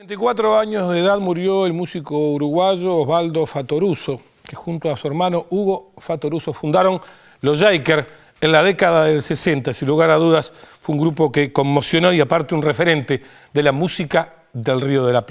24 años de edad murió el músico uruguayo Osvaldo Fatoruso, que junto a su hermano Hugo Fatoruso fundaron los Jaiker en la década del 60. Sin lugar a dudas, fue un grupo que conmocionó y aparte un referente de la música del Río de la Plata.